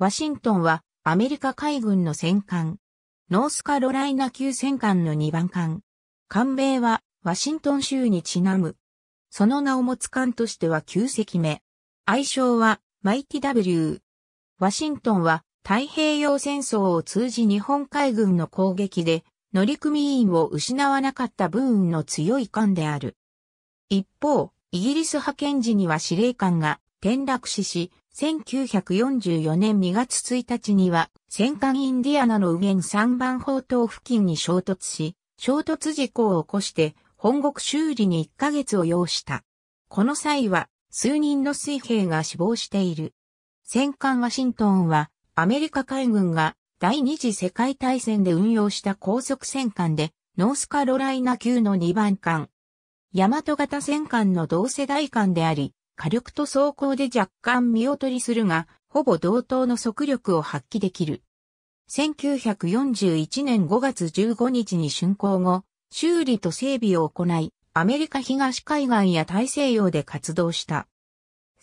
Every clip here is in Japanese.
ワシントンはアメリカ海軍の戦艦。ノースカロライナ級戦艦の2番艦。艦名はワシントン州にちなむ。その名を持つ艦としては9隻目。愛称はマイティ W。ワシントンは太平洋戦争を通じ日本海軍の攻撃で乗組員を失わなかった部運の強い艦である。一方、イギリス派遣時には司令官が転落死し、1944年2月1日には、戦艦インディアナの右舷3番砲塔付近に衝突し、衝突事故を起こして、本国修理に1ヶ月を要した。この際は、数人の水兵が死亡している。戦艦ワシントンは、アメリカ海軍が第二次世界大戦で運用した高速戦艦で、ノースカロライナ級の2番艦。大和型戦艦の同世代艦であり、火力と走行で若干見劣りするが、ほぼ同等の速力を発揮できる。1941年5月15日に竣工後、修理と整備を行い、アメリカ東海岸や大西洋で活動した。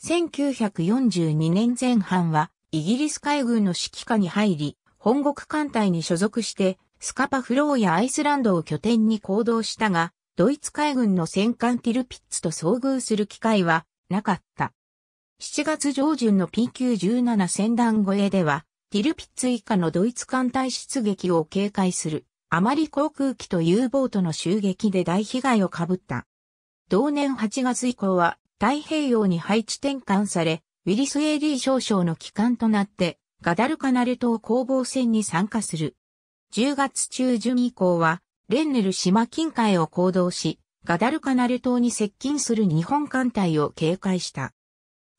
1942年前半は、イギリス海軍の指揮下に入り、本国艦隊に所属して、スカパフローやアイスランドを拠点に行動したが、ドイツ海軍の戦艦ティルピッツと遭遇する機会はなかった。7月上旬の PQ17 戦団護衛では、ティルピッツ以下のドイツ艦隊出撃を警戒する、あまり航空機と U ボートの襲撃で大被害を被った。同年8月以降は、太平洋に配置転換され、ウィリス・エ d リー少将の機関となって、ガダルカナル島攻防戦に参加する。10月中旬以降は、レンネル島近海を行動し、ガダルカナル島に接近する日本艦隊を警戒した。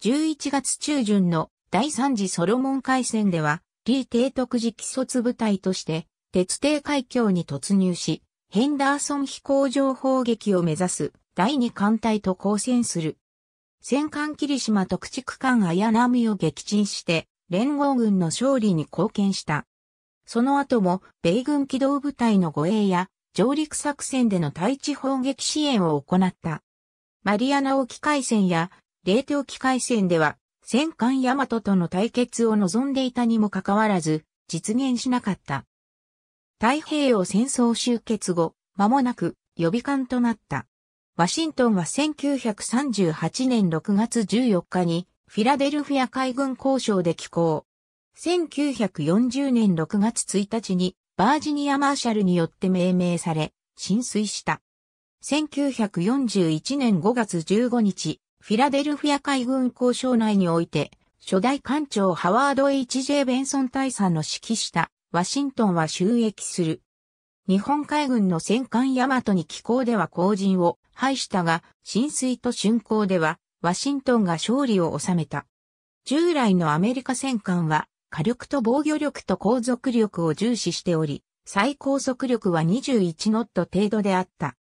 11月中旬の第3次ソロモン海戦では、リー提督時基卒部隊として、鉄帝海峡に突入し、ヘンダーソン飛行場砲撃を目指す第2艦隊と交戦する。戦艦霧島と駆逐艦綾波を撃沈して、連合軍の勝利に貢献した。その後も、米軍機動部隊の護衛や、上陸作戦での対地砲撃支援を行った。マリアナ沖海戦や、レーテ沖海戦では、戦艦ヤマトとの対決を望んでいたにもかかわらず、実現しなかった。太平洋戦争終結後、間もなく予備艦となった。ワシントンは1938年6月14日にフィラデルフィア海軍交渉で寄港。1940年6月1日にバージニア・マーシャルによって命名され、浸水した。1941年5月15日、フィラデルフィア海軍交渉内において、初代艦長ハワード H.J. ベンソン大佐の指揮したワシントンは収益する。日本海軍の戦艦ヤマトに気候では後陣を排したが、浸水と竣工ではワシントンが勝利を収めた。従来のアメリカ戦艦は火力と防御力と航続力を重視しており、最高速力は21ノット程度であった。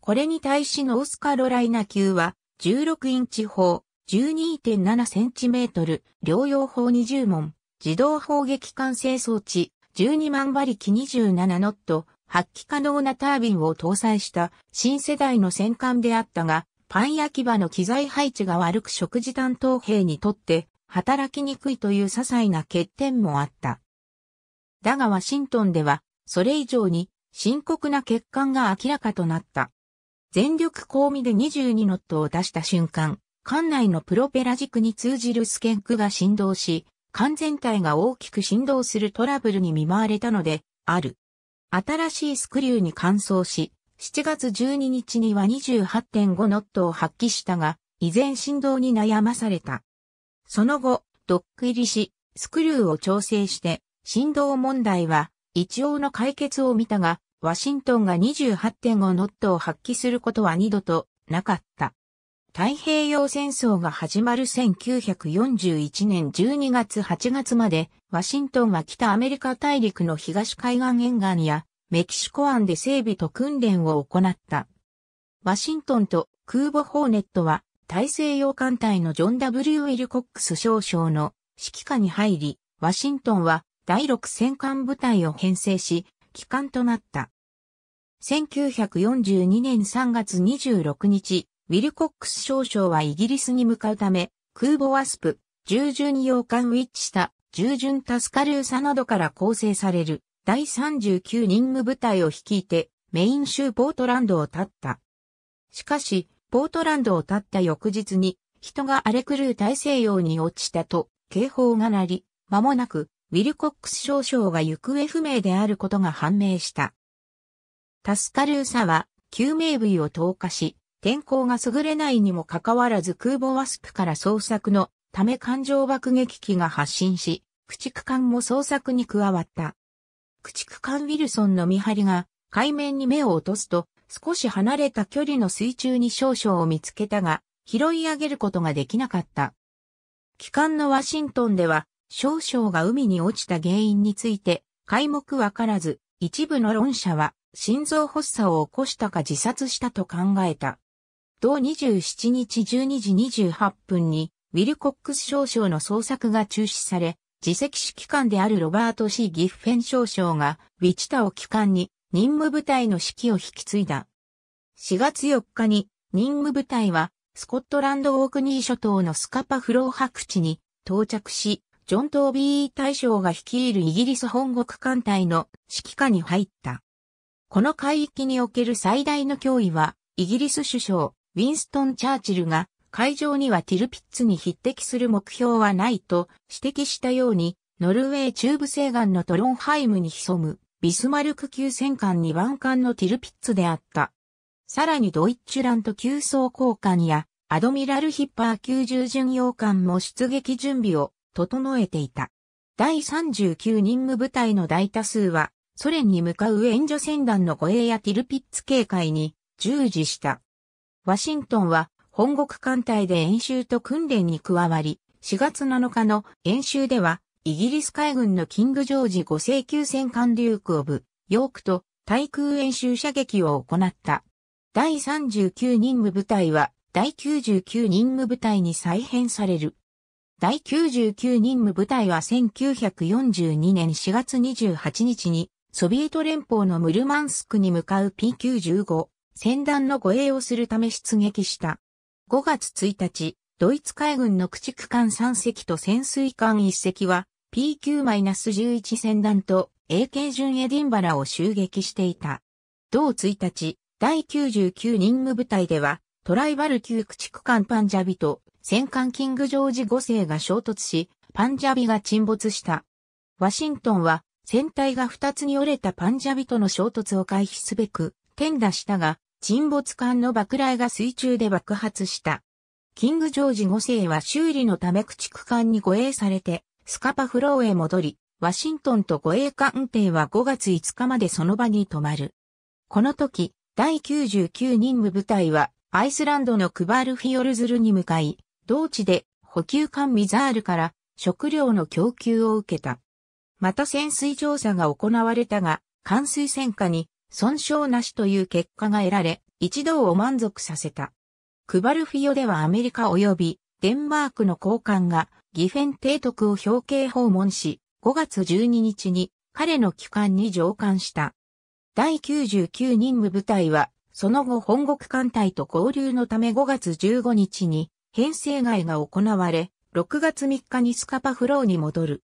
これに対しノースカロライナ級は16インチ砲、12.7センチメートル、両用砲20門、自動砲撃管制装置、12万馬力27ノット、発揮可能なタービンを搭載した新世代の戦艦であったが、パン焼き場の機材配置が悪く食事担当兵にとって働きにくいという些細な欠点もあった。だがワシントンでは、それ以上に深刻な欠陥が明らかとなった。全力込みで22ノットを出した瞬間、艦内のプロペラ軸に通じるスケンクが振動し、艦全体が大きく振動するトラブルに見舞われたので、ある。新しいスクリューに乾燥し、7月12日には28.5ノットを発揮したが、依然振動に悩まされた。その後、ドック入りし、スクリューを調整して、振動問題は一応の解決を見たが、ワシントンが28.5ノットを発揮することは二度となかった。太平洋戦争が始まる1941年12月8月まで、ワシントンは北アメリカ大陸の東海岸沿岸やメキシコ湾で整備と訓練を行った。ワシントンと空母ホーネットは大西洋艦隊のジョン・ W・ ウィルコックス少将の指揮下に入り、ワシントンは第6戦艦部隊を編成し、帰艦となった。1942年3月26日、ウィルコックス少将はイギリスに向かうため、空母ワスプ、従順洋艦ウィッチした従順タスカルーサなどから構成される第39任務部隊を率いてメイン州ポートランドを立った。しかし、ポートランドを立った翌日に、人が荒れ狂う大西洋に落ちたと警報が鳴り、間もなくウィルコックス少将が行方不明であることが判明した。タスカルーサは救命部位を投下し、天候が優れないにもかかわらず空母ワスプから捜索のため艦上爆撃機が発進し、駆逐艦も捜索に加わった。駆逐艦ウィルソンの見張りが海面に目を落とすと少し離れた距離の水中に少々を見つけたが、拾い上げることができなかった。帰還のワシントンでは、少々が海に落ちた原因について、解目わからず、一部の論者は、心臓発作を起こしたか自殺したと考えた。同27日12時28分に、ウィルコックス少将の捜索が中止され、自責指揮官であるロバート・シー・ギッフェン少将が、ウィチタを機関に任務部隊の指揮を引き継いだ。4月4日に任務部隊はスコットランドオークニー諸島のスカパフロー白地に到着し、ジョン・トービー大将が率いるイギリス本国艦隊の指揮下に入った。この海域における最大の脅威は、イギリス首相、ウィンストン・チャーチルが、海上にはティルピッツに匹敵する目標はないと指摘したように、ノルウェー中部西岸のトロンハイムに潜むビスマルク級戦艦2番艦のティルピッツであった。さらにドイッチュラント級装甲艦やアドミラルヒッパー級従巡洋艦も出撃準備を整えていた。第39任務部隊の大多数はソ連に向かう援助船団の護衛やティルピッツ警戒に従事した。ワシントンは本国艦隊で演習と訓練に加わり、4月7日の演習ではイギリス海軍のキング・ジョージ5世級戦艦リューク・オブ・ヨークと対空演習射撃を行った。第39任務部隊は第99任務部隊に再編される。第99任務部隊は1942年4月28日にソビエト連邦のムルマンスクに向かう P95 戦団の護衛をするため出撃した。5月1日、ドイツ海軍の駆逐艦3隻と潜水艦1隻は PQ-11 戦団と AK 順エディンバラを襲撃していた。同1日、第99任務部隊では、トライバル級駆逐艦パンジャビと戦艦キングジョージ5世が衝突し、パンジャビが沈没した。ワシントンは、船体が2つに折れたパンジャビとの衝突を回避すべく、転打したが、沈没艦の爆雷が水中で爆発した。キングジョージ5世は修理のため駆逐艦に護衛されて、スカパフローへ戻り、ワシントンと護衛艦艇は5月5日までその場に泊まる。この時、第99任務部隊は、アイスランドのクバルフィヨルズルに向かい、同地で補給艦ミザールから食料の供給を受けた。また潜水調査が行われたが、艦水戦火に損傷なしという結果が得られ、一同を満足させた。クバルフィヨではアメリカ及びデンマークの高官がギフェン提督を表敬訪問し、5月12日に彼の帰還に乗艦した。第99任務部隊は、その後本国艦隊と交流のため5月15日に編成外が行われ、6月3日にスカパフローに戻る。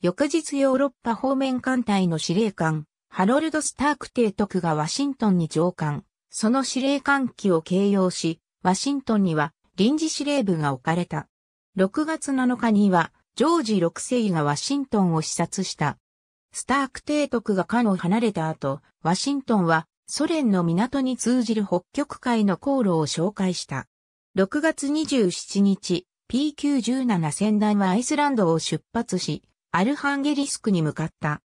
翌日ヨーロッパ方面艦隊の司令官、ハロルド・スターク提督がワシントンに上艦、その司令官機を形容し、ワシントンには臨時司令部が置かれた。6月7日には、ジョージ6世がワシントンを視察した。スターク提督がカノを離れた後、ワシントンはソ連の港に通じる北極海の航路を紹介した。6月27日、P917 船団はアイスランドを出発し、アルハンゲリスクに向かった。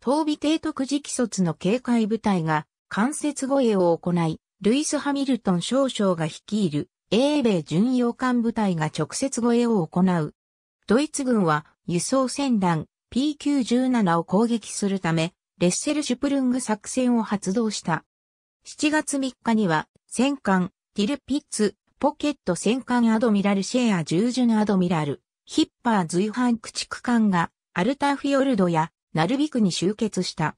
東備提督直卒の警戒部隊が関節護衛を行い、ルイス・ハミルトン少将が率いる英米巡洋艦部隊が直接護衛を行う。ドイツ軍は輸送船団 P917 を攻撃するため、レッセルシュプルング作戦を発動した。7月3日には、戦艦、ティルピッツ、ポケット戦艦アドミラルシェア従順アドミラル、ヒッパー随伴駆逐艦が、アルタフィヨルドや、ナルビクに集結した。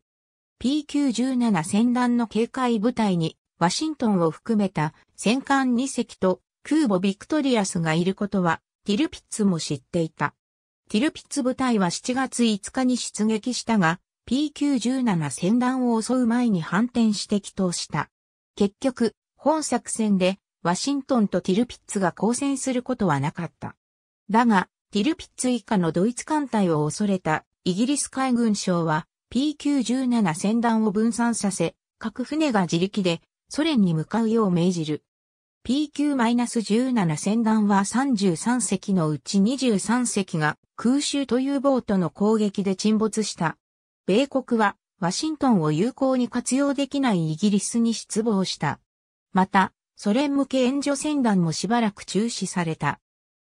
P917 戦団の警戒部隊に、ワシントンを含めた戦艦2隻と空母ビクトリアスがいることは、ティルピッツも知っていた。ティルピッツ部隊は7月5日に出撃したが、P917 戦団を襲う前に反転して祈祷した。結局、本作戦で、ワシントンとティルピッツが交戦することはなかった。だが、ティルピッツ以下のドイツ艦隊を恐れたイギリス海軍省は P917 戦団を分散させ、各船が自力でソ連に向かうよう命じる。PQ-17 船団は33隻のうち23隻が空襲というボートの攻撃で沈没した。米国はワシントンを有効に活用できないイギリスに失望した。また、ソ連向け援助船団もしばらく中止された。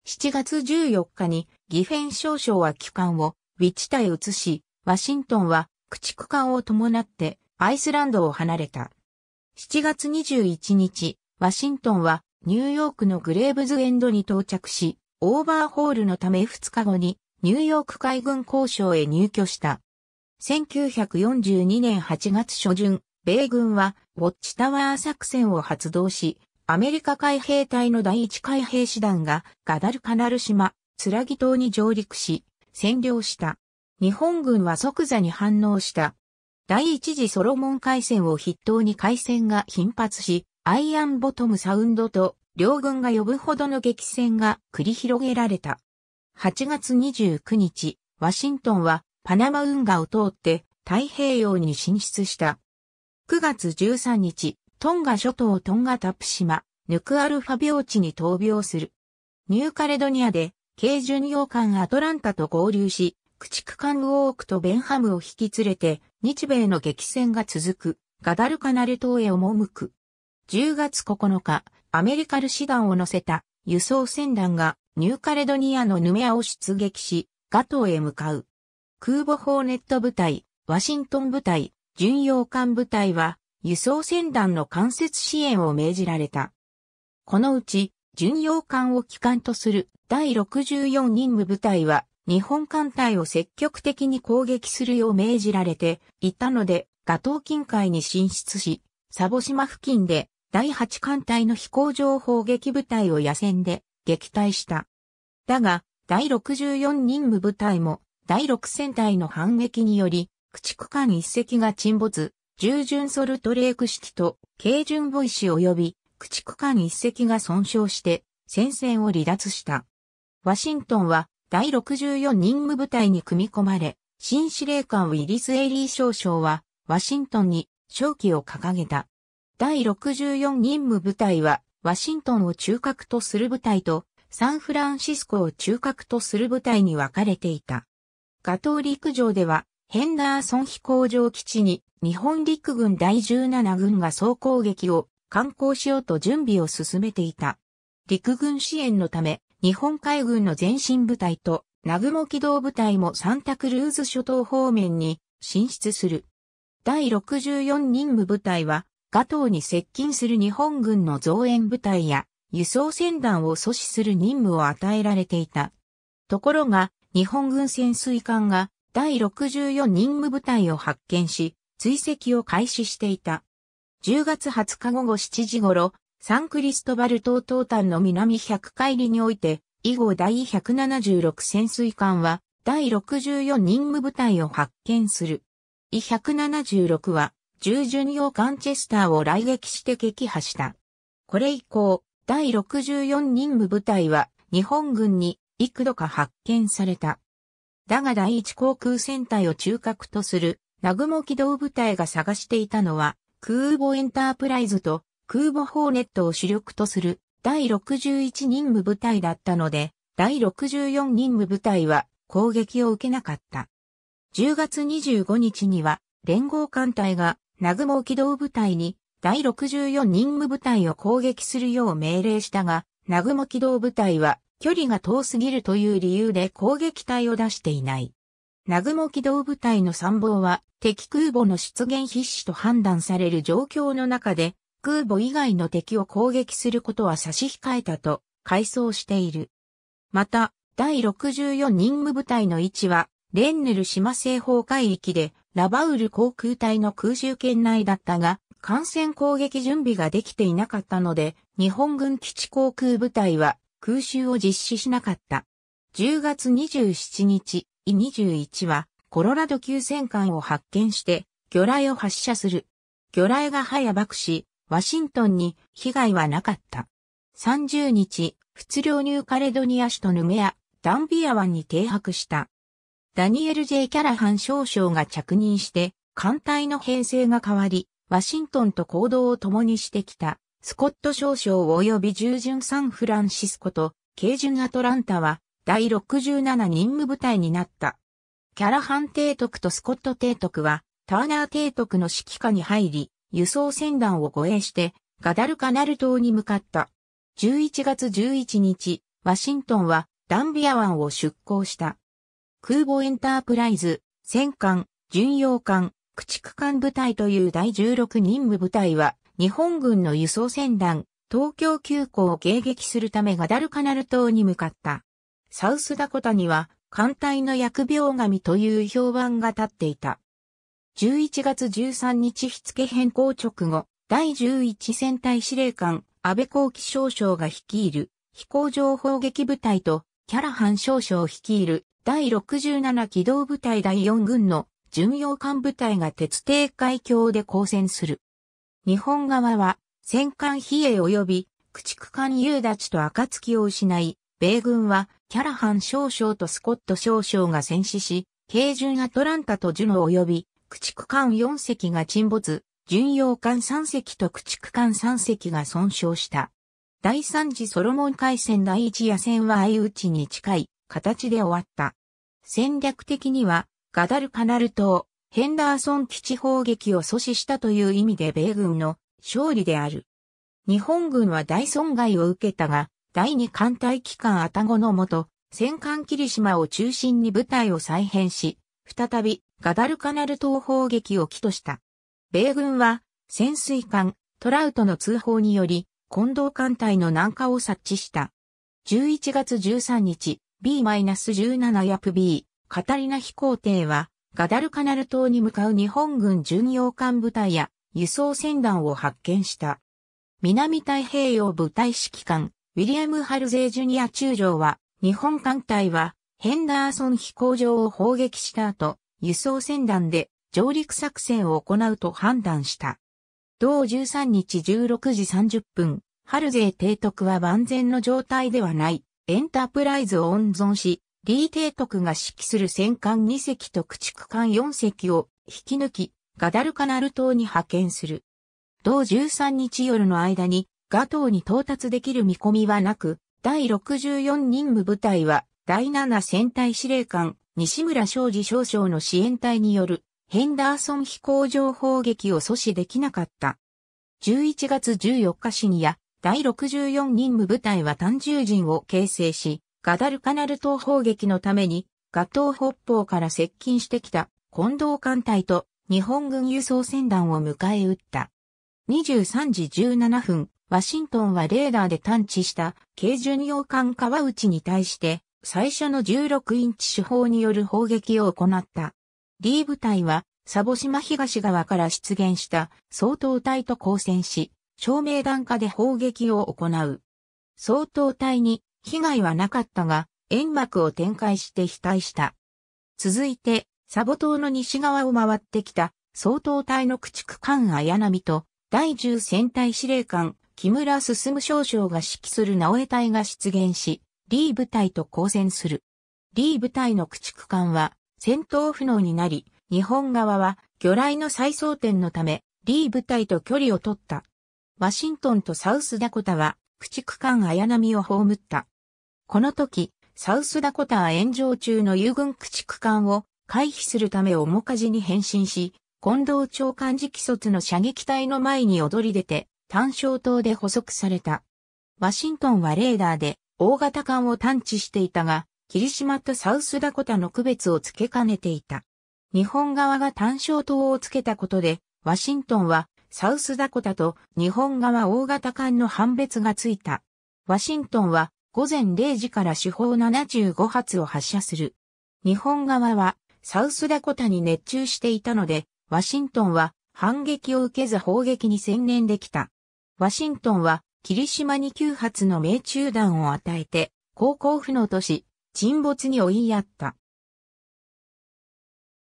7月14日にギフェン少将は機関をウィチタへ移し、ワシントンは駆逐艦を伴ってアイスランドを離れた。7月21日、ワシントンはニューヨークのグレーブズエンドに到着し、オーバーホールのため2日後にニューヨーク海軍交渉へ入居した。1942年8月初旬、米軍はウォッチタワー作戦を発動し、アメリカ海兵隊の第一海兵師団がガダルカナル島、ツラギ島に上陸し、占領した。日本軍は即座に反応した。第一次ソロモン海戦を筆頭に海戦が頻発し、アイアンボトムサウンドと両軍が呼ぶほどの激戦が繰り広げられた。8月29日、ワシントンはパナマ運河を通って太平洋に進出した。9月13日、トンガ諸島トンガタプ島、ヌクアルファ病地に闘病する。ニューカレドニアで、軽巡洋艦アトランタと合流し、駆逐艦ウォークとベンハムを引き連れて、日米の激戦が続く、ガダルカナル島へ赴く。10月9日、アメリカル師団を乗せた輸送船団がニューカレドニアのヌメアを出撃し、ガトーへ向かう。空母ホーネット部隊、ワシントン部隊、巡洋艦部隊は輸送船団の間接支援を命じられた。このうち、巡洋艦を機関とする第64任務部隊は日本艦隊を積極的に攻撃するよう命じられていたので、ガトー近海に進出し、サボ島付近で第8艦隊の飛行場砲撃部隊を野戦で撃退した。だが、第64任務部隊も第6戦隊の反撃により、駆逐艦1隻が沈没、従順ソルトレーク式と軽巡ボイシ及び駆逐艦1隻が損傷して戦線を離脱した。ワシントンは第64任務部隊に組み込まれ、新司令官ウィリス・エイリー少将はワシントンに勝機を掲げた。第64任務部隊は、ワシントンを中核とする部隊と、サンフランシスコを中核とする部隊に分かれていた。ガトー陸上では、ヘンダーソン飛行場基地に日本陸軍第17軍が総攻撃を観光しようと準備を進めていた。陸軍支援のため、日本海軍の前進部隊と南雲機動部隊もサンタクルーズ諸島方面に進出する。第64任務部隊はガトーに接近する日本軍の増援部隊や輸送船団を阻止する任務を与えられていた。ところが、日本軍潜水艦が第64任務部隊を発見し、追跡を開始していた。10月20日午後7時頃、サンクリストバル島東端の南100海里において、以後第176潜水艦は第64任務部隊を発見する。E176 は従順用カンチェスターを来撃して撃破した。これ以降、第64任務部隊は日本軍に幾度か発見された。だが第一航空戦隊を中核とする、南雲機動部隊が探していたのは、空母エンタープライズと空母ホーネットを主力とする第61任務部隊だったので、第64任務部隊は攻撃を受けなかった。10月25日には連合艦隊が南雲機動部隊に第64任務部隊を攻撃するよう命令したが、南雲機動部隊は距離が遠すぎるという理由で攻撃隊を出していない。南雲機動部隊の参謀は敵空母の出現必至と判断される状況の中で空母以外の敵を攻撃することは差し控えたと回想している。また、第64任務部隊の位置はレンヌル島西方海域でラバウル航空隊の空襲圏内だったが、感染攻撃準備ができていなかったので、日本軍基地航空部隊は空襲を実施しなかった。10月27日、イ21は、コロラド級戦艦を発見して、魚雷を発射する。魚雷が早爆し、ワシントンに被害はなかった。30日、仏領ニューカレドニア市とヌメア、ダンビア湾に停泊した。ダニエル・ J・ キャラハン少将が着任して、艦隊の編成が変わり、ワシントンと行動を共にしてきた、スコット少将及び従順サンフランシスコと、軽順アトランタは、第67任務部隊になった。キャラハン提督とスコット提督は、ターナー提督の指揮下に入り、輸送船団を護衛して、ガダルカナル島に向かった。11月11日、ワシントンはダンビア湾を出港した。空母エンタープライズ、戦艦、巡洋艦、駆逐艦部隊という第16任務部隊は、日本軍の輸送船団、東京急行を迎撃するためガダルカナル島に向かった。サウスダコタには、艦隊の薬病神という評判が立っていた。11月13日日付変更直後、第11戦隊司令官、安倍光喜少将が率いる、飛行場砲撃部隊と、キャラハン少将率いる、第67機動部隊第4軍の巡洋艦部隊が鉄艇海峡で交戦する。日本側は戦艦比叡及び駆逐艦夕立と暁を失い、米軍はキャラハン少将とスコット少将が戦死し、軽巡アトランタとジュノ及び駆逐艦4隻が沈没、巡洋艦3隻と駆逐艦3隻が損傷した。第3次ソロモン海戦第1夜戦は相打ちに近い形で終わった。戦略的には、ガダルカナル島、ヘンダーソン基地砲撃を阻止したという意味で米軍の勝利である。日本軍は大損害を受けたが、第二艦隊機関アタゴのもと、戦艦霧島を中心に部隊を再編し、再びガダルカナル島砲撃を起とした。米軍は潜水艦トラウトの通報により、近藤艦隊の南下を察知した。11月13日、B-17 プ B、カタリナ飛行艇は、ガダルカナル島に向かう日本軍巡洋艦部隊や輸送船団を発見した。南太平洋部隊指揮官、ウィリアム・ハルゼー・ジュニア中将は、日本艦隊は、ヘンダーソン飛行場を砲撃した後、輸送船団で上陸作戦を行うと判断した。同13日16時30分、ハルゼー提督は万全の状態ではないエンタープライズを温存し、李帝徳が指揮する戦艦2隻と駆逐艦4隻を引き抜き、ガダルカナル島に派遣する。同13日夜の間に、ガ島に到達できる見込みはなく、第64任務部隊は、第7戦隊司令官、西村昌司少将の支援隊による、ヘンダーソン飛行場砲撃を阻止できなかった。11月14日深夜、第64任務部隊は単獣人を形成し、ガダルカナル島砲撃のために、ガトー北方から接近してきた近藤艦隊と日本軍輸送船団を迎え撃った。23時17分、ワシントンはレーダーで探知した軽巡洋艦川内に対して最初の16インチ手法による砲撃を行った。D 部隊はサボ島東側から出現した総統隊と交戦し、照明弾火で砲撃を行う。総統隊に被害はなかったが、煙幕を展開して被災した。続いて、サボ島の西側を回ってきた、総統隊の駆逐艦綾波と、第10戦隊司令官、木村進少将が指揮する直江隊が出現し、リー部隊と交戦する。リー部隊の駆逐艦は戦闘不能になり、日本側は魚雷の再装填のため、リー部隊と距離を取った。ワシントンとサウスダコタは、駆逐艦綾波を葬った。この時、サウスダコタは炎上中の友軍駆逐艦を回避するため面舵に変身し、近藤長官時期卒の射撃隊の前に躍り出て、単勝島で捕捉された。ワシントンはレーダーで大型艦を探知していたが、霧島とサウスダコタの区別をつけかねていた。日本側が単勝島をつけたことで、ワシントンはサウスダコタと日本側大型艦の判別がついた。ワシントンは午前0時から主砲75発を発射する。日本側はサウスダコタに熱中していたので、ワシントンは反撃を受けず砲撃に専念できた。ワシントンは霧島に9発の命中弾を与えて、高校府の都市、沈没に追いやった。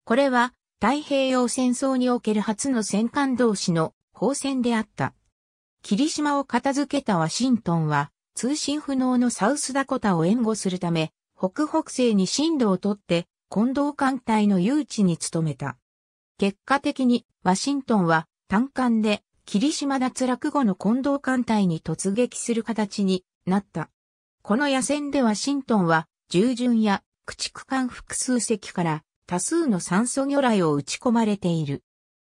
これは太平洋戦争における初の戦艦同士の砲戦であった。霧島を片付けたワシントンは、通信不能のサウスダコタを援護するため、北北西に進路をとって、近藤艦隊の誘致に努めた。結果的に、ワシントンは、単艦で、霧島脱落後の近藤艦隊に突撃する形になった。この野戦でワシントンは、従順や駆逐艦複数隻から多数の酸素魚雷を撃ち込まれている。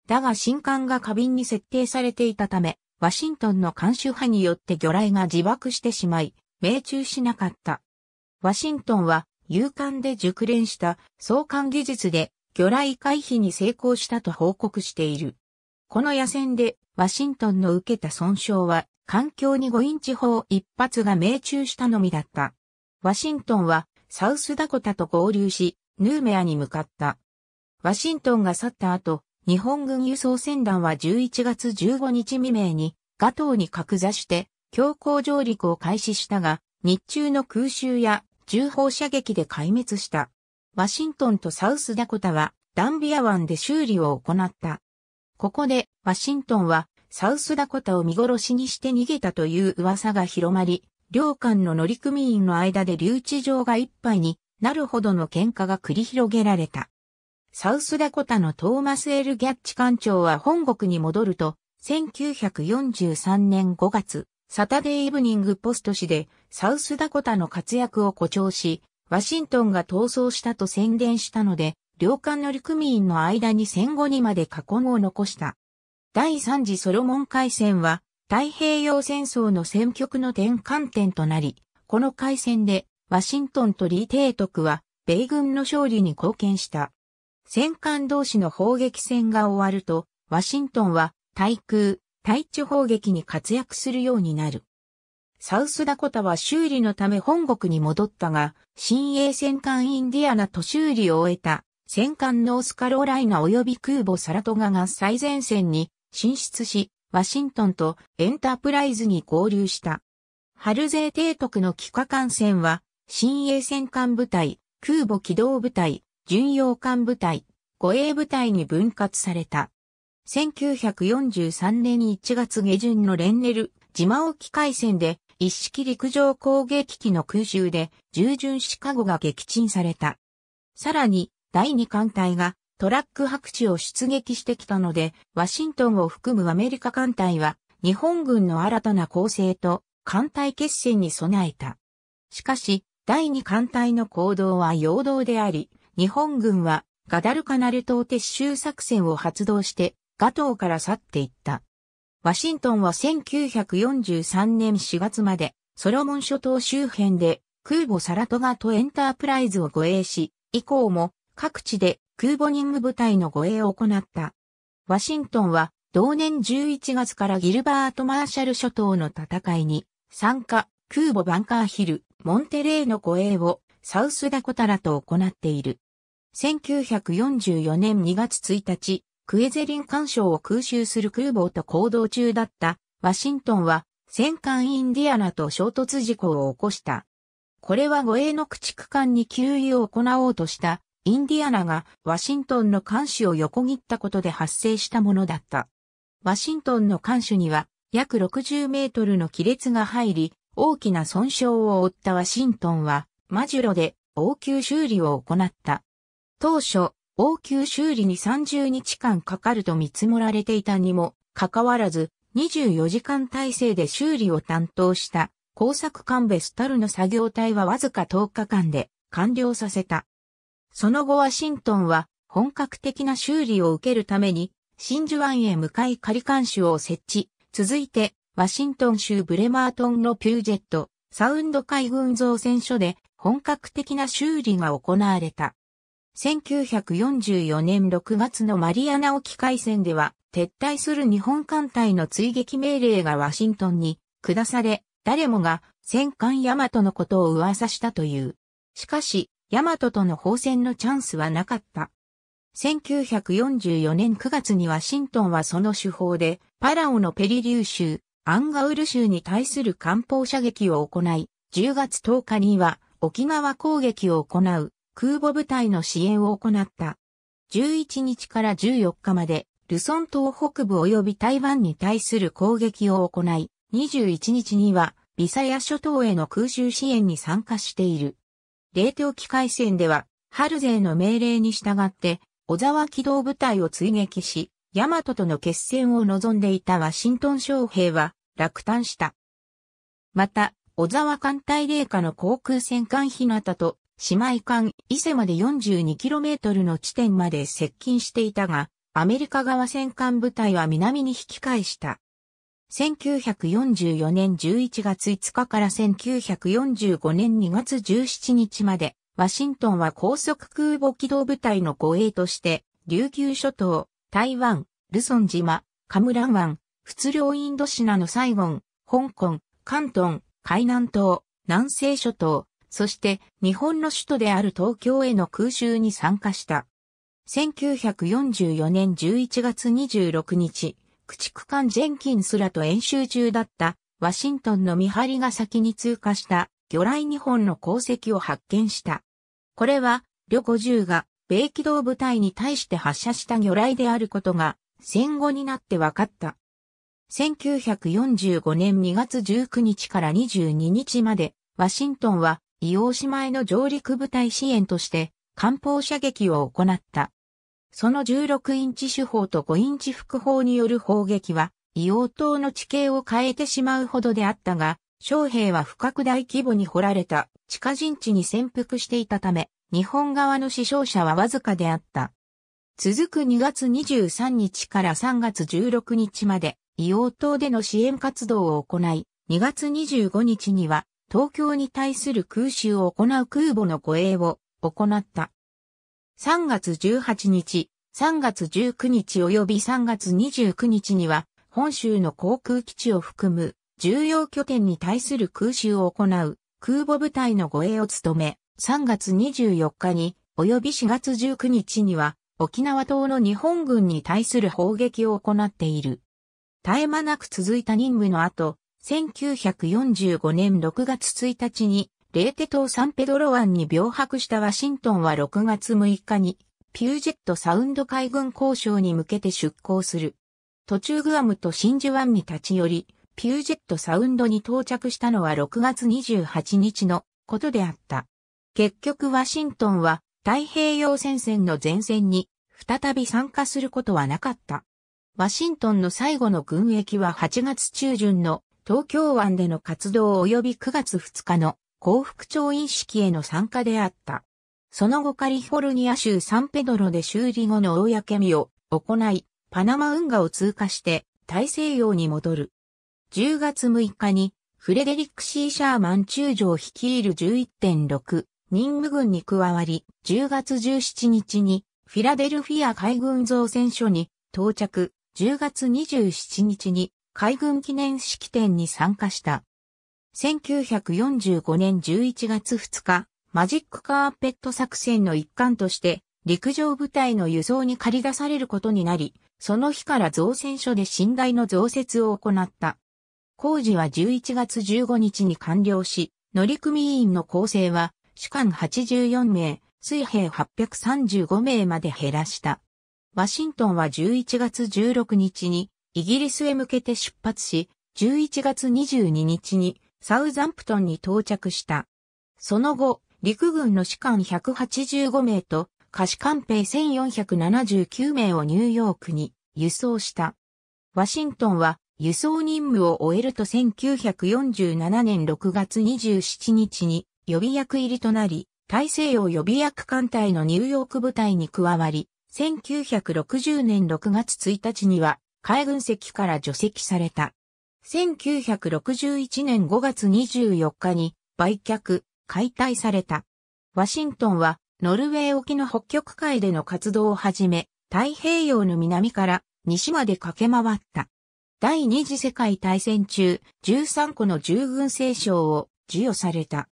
だが新艦が花瓶に設定されていたため、ワシントンの監守派によって魚雷が自爆してしまい、命中しなかった。ワシントンは、勇敢で熟練した相関技術で魚雷回避に成功したと報告している。この野戦でワシントンの受けた損傷は環境に5インチ砲一発が命中したのみだった。ワシントンはサウスダコタと合流し、ヌーメアに向かった。ワシントンが去った後、日本軍輸送船団は11月15日未明に、ガトーに格座して、強行上陸を開始したが、日中の空襲や重砲射撃で壊滅した。ワシントンとサウスダコタは、ダンビア湾で修理を行った。ここで、ワシントンは、サウスダコタを見殺しにして逃げたという噂が広まり、両艦の乗組員の間で留置場がいっぱいになるほどの喧嘩が繰り広げられた。サウスダコタのトーマス・エル・ギャッチ艦長は本国に戻ると、1943年5月、サタデーイブニングポスト紙でサウスダコタの活躍を誇張し、ワシントンが逃走したと宣伝したので、両艦乗組員の間に戦後にまで過去を残した。第3次ソロモン海戦は太平洋戦争の戦局の転換点となり、この海戦でワシントンとリー提督は米軍の勝利に貢献した。戦艦同士の砲撃戦が終わると、ワシントンは対空、対地砲撃に活躍するようになる。サウスダコタは修理のため本国に戻ったが、新鋭戦艦インディアナと修理を終えた戦艦ノースカロライナ及び空母サラトガが最前線に進出し、ワシントンとエンタープライズに合流した。ハルゼー提督の帰化艦船は、新鋭戦艦部隊、空母機動部隊、巡洋艦部隊、護衛部隊に分割された。1943年1月下旬のレンネル島沖海戦で一式陸上攻撃機の空襲で従順シカゴが撃沈された。さらに第二艦隊がトラック白地を出撃してきたので、ワシントンを含むアメリカ艦隊は日本軍の新たな構成と艦隊決戦に備えた。しかし、第二艦隊の行動は陽動であり、日本軍はガダルカナル島撤収作戦を発動して、ガ島から去っていった。ワシントンは1943年4月まで、ソロモン諸島周辺で空母サラトガとエンタープライズを護衛し、以降も各地で空母任務部隊の護衛を行った。ワシントンは同年11月からギルバート・マーシャル諸島の戦いに参加、空母バンカーヒル、モンテレーの護衛をサウスダコタラと行っている。1944年2月1日、クエゼリン干渉を空襲する空母と行動中だったワシントンは戦艦インディアナと衝突事故を起こした。これは護衛の駆逐艦に給油を行おうとしたインディアナがワシントンの艦首を横切ったことで発生したものだった。ワシントンの艦首には約60メートルの亀裂が入り、大きな損傷を負ったワシントンはマジュロで応急修理を行った。当初、応急修理に30日間かかると見積もられていたにもかかわらず、24時間体制で修理を担当した工作官ベスタルの作業隊はわずか10日間で完了させた。その後ワシントンは本格的な修理を受けるために真珠湾へ向かい仮監視を設置。続いてワシントン州ブレマートンのピュージェットサウンド海軍造船所で本格的な修理が行われた。1944年6月のマリアナ沖海戦では、撤退する日本艦隊の追撃命令がワシントンに下され、誰もが戦艦ヤマトのことを噂したという。しかし、ヤマトとの放戦のチャンスはなかった。1944年9月にワシントンはその手法で、パラオのペリリュー州、アンガウル州に対する艦砲射撃を行い、10月10日には沖縄攻撃を行う空母部隊の支援を行った。11日から14日まで、ルソン島北部及び台湾に対する攻撃を行い、21日には、ビサヤ諸島への空襲支援に参加している。冷凍機海戦では、ハルゼーの命令に従って、小沢機動部隊を追撃し、ヤマトとの決戦を望んでいたワシントン将兵は落胆した。また、小沢艦隊霊下の航空戦艦日向と姉妹艦伊勢まで 42km の地点まで接近していたが、アメリカ側戦艦部隊は南に引き返した。1944年11月5日から1945年2月17日まで、ワシントンは高速空母機動部隊の護衛として、琉球諸島、台湾、ルソン島、カムラン湾、仏領インドシナのサイゴン、香港、関東、海南島、南西諸島、そして日本の首都である東京への空襲に参加した。1944年11月26日、駆逐艦ジェンキンスらと演習中だったワシントンの見張りが先に通過した魚雷日本の功績を発見した。これは、旅50が米機動部隊に対して発射した魚雷であることが戦後になって分かった。1945年2月19日から22日まで、ワシントンは、伊王島への上陸部隊支援として、艦砲射撃を行った。その16インチ手法と5インチ副砲による砲撃は、伊王島の地形を変えてしまうほどであったが、将兵は不拡大規模に掘られた地下陣地に潜伏していたため、日本側の死傷者はわずかであった。続く2月23日から3月16日まで、硫黄島での支援活動を行い、2月25日には東京に対する空襲を行う空母の護衛を行った。3月18日、3月19日及び3月29日には、本州の航空基地を含む重要拠点に対する空襲を行う空母部隊の護衛を務め、3月24日に及び4月19日には沖縄島の日本軍に対する砲撃を行っている。絶え間なく続いた任務の後、1945年6月1日に、レーテ島サンペドロ湾に病泊したワシントンは6月6日に、ピュージェットサウンド海軍交渉に向けて出港する。途中グアムと真珠湾に立ち寄り、ピュージェットサウンドに到着したのは6月28日のことであった。結局ワシントンは太平洋戦線の前線に再び参加することはなかった。ワシントンの最後の軍役は8月中旬の東京湾での活動及び9月2日の幸福調印式への参加であった。その後カリフォルニア州サンペドロで修理後の公見を行い、パナマ運河を通過して大西洋に戻る。10月6日にフレデリック・シー・シャーマン中将率いる11.6任務軍に加わり、10月17日にフィラデルフィア海軍造船所に到着、10月27日に海軍記念式典に参加した。1945年11月2日、マジックカーペット作戦の一環として、陸上部隊の輸送に駆り出されることになり、その日から造船所で寝台の増設を行った。工事は11月15日に完了し、乗組員の構成は、主幹84名、水兵835名まで減らした。ワシントンは11月16日にイギリスへ向けて出発し、11月22日にサウザンプトンに到着した。その後、陸軍の士官185名と下士官兵1479名をニューヨークに輸送した。ワシントンは輸送任務を終えると1947年6月27日に予備役入りとなり、大西洋予備役艦隊のニューヨーク部隊に加わり、1960年6月1日には海軍籍から除籍された。1961年5月24日に売却、解体された。ワシントンはノルウェー沖の北極海での活動をはじめ、太平洋の南から西まで駆け回った。第二次世界大戦中、13個の従軍聖賞を授与された。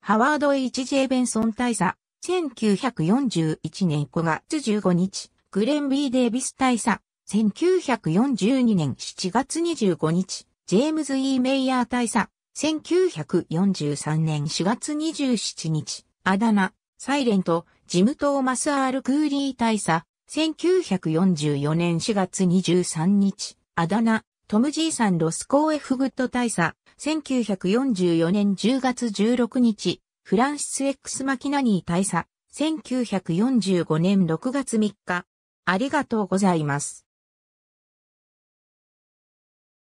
ハワード・ H.J. ベンソン大佐、1941年5月15日、グレンビー・デイビス大佐。1942年7月25日、ジェームズ・イー・メイヤー大佐。1943年4月27日、アダナ・サイレント、ジム・トーマス・アール・クーリー大佐。1944年4月23日、アダナ・トム・ジーさん・ロスコー・エフ・グッド大佐。1944年10月16日、フランシス・ X マキナニー大佐、1945年6月3日。ありがとうございます。